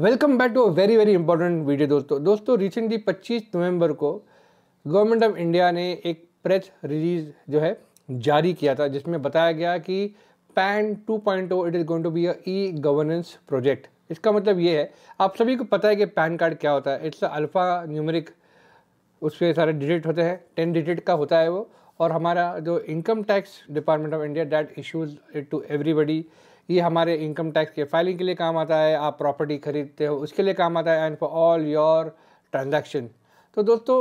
Welcome back to a very very important video दोस्तों दोस्तों recently 25 नवंबर को गवर्नमेंट ऑफ इंडिया ने एक प्रेस रिलीज जो है जारी किया था जिसमें बताया गया कि PAN 2.0 it is going to be a e governance project इसका मतलब ये है आप सभी को पता है कि पैन कार्ड क्या होता है इट्स अल्फ़ा न्यूमरिक उसके सारे डिजिट होते हैं टेन डिजिट का होता है वो और हमारा जो income tax department of India that issues it to everybody ये हमारे इनकम टैक्स के फाइलिंग के लिए काम आता है आप प्रॉपर्टी खरीदते हो उसके लिए काम आता है and for all your transaction तो दोस्तों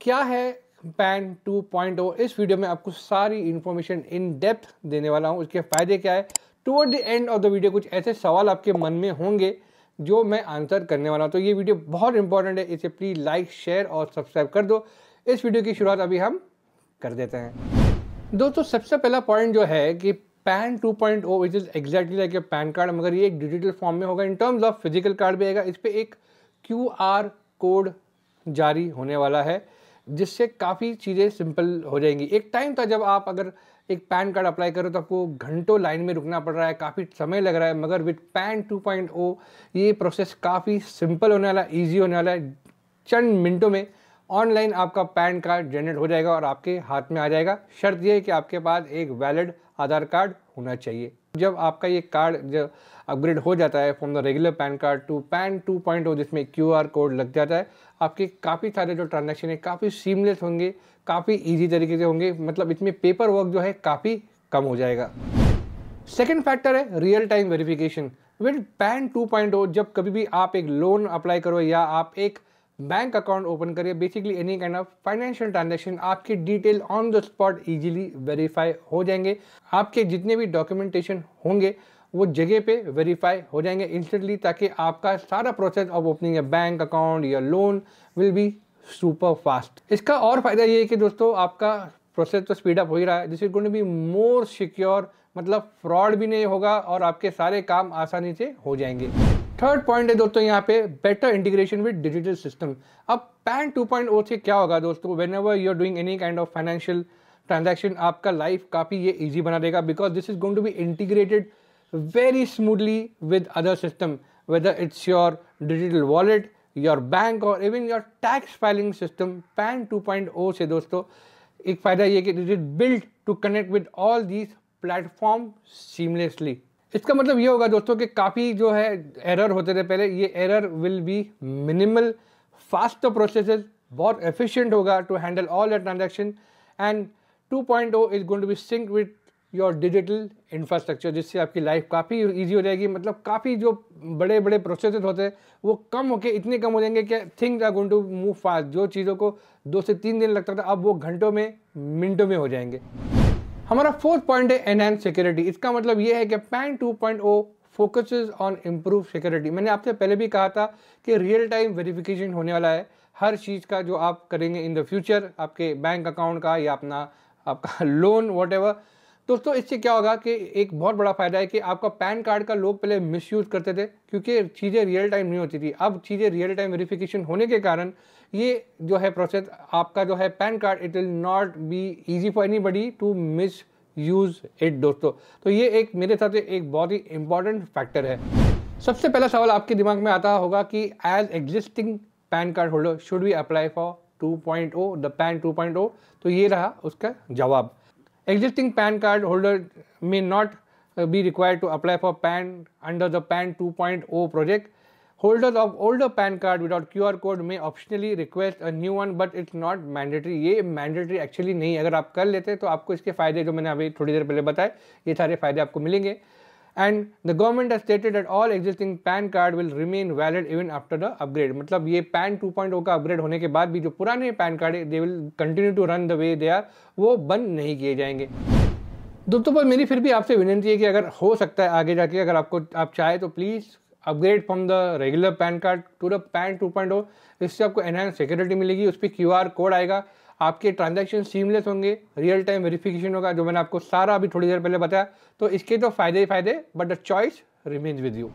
क्या है पैन 2.0 इस वीडियो में आपको सारी इन्फॉर्मेशन इन डेप्थ देने वाला हूँ उसके फ़ायदे क्या है toward the end of the video कुछ ऐसे सवाल आपके मन में होंगे जो मैं आंसर करने वाला हूँ तो ये वीडियो बहुत इंपॉर्टेंट है इसे प्लीज़ लाइक शेयर और सब्सक्राइब कर दो इस वीडियो की शुरुआत अभी हम कर देते हैं दोस्तों सबसे पहला पॉइंट जो है कि PAN 2.0 which is exactly like a PAN card मगर ये एक डिजिटल फॉर्म में होगा in terms of physical card भी आएगा इस पर एक क्यू आर कोड जारी होने वाला है जिससे काफ़ी चीज़ें सिंपल हो जाएंगी एक टाइम था जब आप अगर एक पैन कार्ड अप्लाई करो तो आपको घंटों लाइन में रुकना पड़ रहा है काफ़ी समय लग रहा है मगर विथ पैन 2.0 ये प्रोसेस काफ़ी सिंपल होने वाला है ईजी होने वाला है चंद मिनटों में ऑनलाइन आपका पैन कार्ड जनरेट हो जाएगा और आपके हाथ में आ जाएगा शर्त यह है कि आपके पास एक वैलिड आधार कार्ड होना चाहिए जब आपका ये कार्ड जब अपग्रेड हो जाता है from the regular PAN card to PAN two point हो जिसमें क्यू आर कोड लग जाता है आपके काफ़ी सारे जो ट्रांजेक्शन है काफ़ी सीमलेस होंगे काफ़ी ईजी तरीके से होंगे मतलब इसमें पेपर वर्क जो है काफ़ी कम हो जाएगा सेकेंड फैक्टर है real time verification with PAN two point जब कभी भी आप एक लोन अप्लाई करो या आप एक बैंक अकाउंट ओपन करिए basically any kind of financial transaction आपकी detail on the spot easily verify हो जाएंगे आपके जितने भी डॉक्यूमेंटेशन होंगे वो जगह पे वेरीफाई हो जाएंगे इंस्टेंटली ताकि आपका सारा प्रोसेस ऑफ ओपनिंग या बैंक अकाउंट या loan will be super fast इसका और फायदा ये है कि दोस्तों आपका प्रोसेस तो स्पीड अप हो ही रहा है this is going to be more secure मतलब फ्रॉड भी नहीं होगा और आपके सारे काम आसानी से हो जाएंगे थर्ड पॉइंट है दोस्तों यहाँ पे better integration with digital system अब पैन 2.0 से क्या होगा दोस्तों whenever you are doing any kind of financial transaction आपका लाइफ काफ़ी ये इजी बना देगा because this is going to be integrated very smoothly with other system whether it's your digital wallet your bank और even your tax filing system PAN 2.0 से दोस्तों एक फ़ायदा ये कि this is build to connect with all these platform seamlessly इसका मतलब ये होगा दोस्तों कि काफ़ी जो है एरर होते थे पहले ये error will be minimal fast process बहुत एफिशिएंट होगा to handle all the transaction and 2.0 is going to be sync with your digital infrastructure जिससे आपकी लाइफ काफ़ी इजी हो जाएगी मतलब काफ़ी जो बड़े बड़े प्रोसेस होते हैं वो कम होके इतने कम हो जाएंगे कि things are going to move fast जो चीज़ों को दो से तीन दिन लगता था अब वो घंटों में मिनटों में हो जाएंगे हमारा फोर्थ पॉइंट है एनहेंस सिक्योरिटी इसका मतलब ये है कि PAN O focus on improve security मैंने आपसे पहले भी कहा था कि रियल टाइम वेरिफिकेशन होने वाला है हर चीज़ का जो आप करेंगे इन द फ्यूचर आपके बैंक अकाउंट का या अपना आपका लोन वॉट दोस्तों इससे क्या होगा कि एक बहुत बड़ा फ़ायदा है कि आपका पैन कार्ड का लोग पहले यूज़ करते थे क्योंकि चीज़ें रियल टाइम नहीं होती थी अब चीज़ें रियल टाइम वेरिफिकेशन होने के कारण ये जो है प्रोसेस आपका जो है PAN card it will not be easy for anybody to misuse it दोस्तों तो ये एक मेरे हिसाब से एक बहुत ही इंपॉर्टेंट फैक्टर है सबसे पहला सवाल आपके दिमाग में आता होगा कि as existing PAN card holder should we apply for 2.0 the PAN 2.0 तो ये रहा उसका जवाब Existing PAN card holder may not uh, be required to apply for PAN under the PAN 2.0 project. Holders of older PAN card without QR code may optionally request a new one but it's not mandatory. ye mandatory actually nahi agar aap kar lete to aapko iske fayde jo maine abhi thodi der pehle bataye ye sare fayde aapko milenge and the government as stated at all existing PAN card will remain valid even after the upgrade मतलब ये pan 2.0 का upgrade होने के बाद भी जो पुराने PAN card है they will continue to run the way they are वो बंद नहीं किए जाएंगे दोस्तों पर मेरी फिर भी आपसे विनती है कि अगर हो सकता है आगे जाके अगर आपको आप चाहे तो please upgrade from the regular PAN card to the PAN 2.0 इससे आपको एनहांस सिक्योरिटी मिलेगी उस पर क्यू आर कोड आएगा आपके ट्रांजेक्शन सीमलेस होंगे रियल टाइम वेरिफिकेशन होगा जो मैंने आपको सारा अभी थोड़ी देर पहले बताया तो इसके तो फ़ायदे ही फ़ायदे but the choice remains with you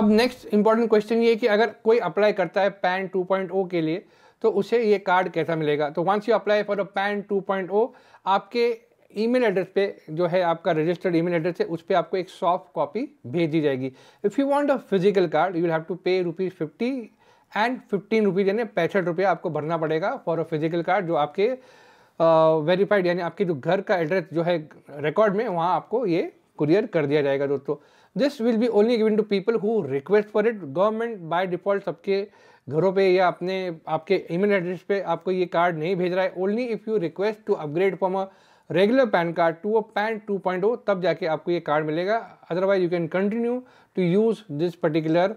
अब नेक्स्ट इंपॉर्टेंट क्वेश्चन ये कि अगर कोई अप्लाई करता है पैन 2.0 के लिए तो उसे ये कार्ड कैसा मिलेगा तो once you apply for a PAN 2.0 आपके ईमेल एड्रेस पे जो है आपका रजिस्टर्ड ईमेल एड्रेस है उस पर आपको एक सॉफ्ट कॉपी भेज दी जाएगी if you want a physical card you have to pay rupees fifty and fifteen rupees यानी पैंसठ रुपया आपको भरना पड़ेगा फॉर अ फिजिकल कार्ड जो आपके वेरीफाइड uh, यानी आपके जो घर का एड्रेस जो है रिकॉर्ड में वहाँ आपको ये कुरियर कर दिया जाएगा दोस्तों this will be only given to people who request for it government by default सबके घरों पे या अपने आपके ईमेल एड्रेस पे आपको ये कार्ड नहीं भेज रहा है only if you request to upgrade from a regular PAN card to a PAN two point O तब जाके आपको ये कार्ड मिलेगा otherwise you can continue to use this particular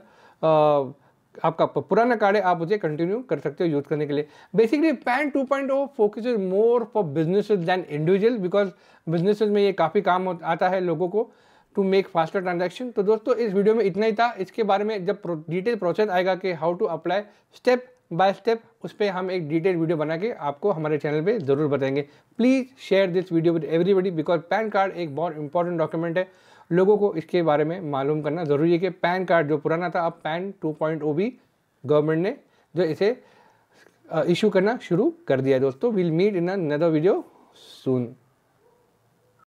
आपका पुराना कार्ड है आप उसे कंटिन्यू कर सकते हो यूज करने के लिए basically PAN two point O focus more for business than individual because business में ये काफ़ी काम आता है लोगों को टू मेक फास्टर ट्रांजेक्शन तो दोस्तों इस वीडियो में इतना ही था इसके बारे में जब डिटेल प्रोसेस आएगा कि how to apply step by step उस पर हम एक डिटेल वीडियो बना के आपको हमारे चैनल पे ज़रूर बताएंगे please share this video with everybody because PAN card एक बहुत इंपॉर्टेंट डॉक्यूमेंट है लोगों को इसके बारे में मालूम करना ज़रूरी है कि पैन कार्ड जो पुराना था अब पैन 2.0 भी गवर्नमेंट ने जो इसे इशू करना शुरू कर दिया दोस्तों will meet in another video soon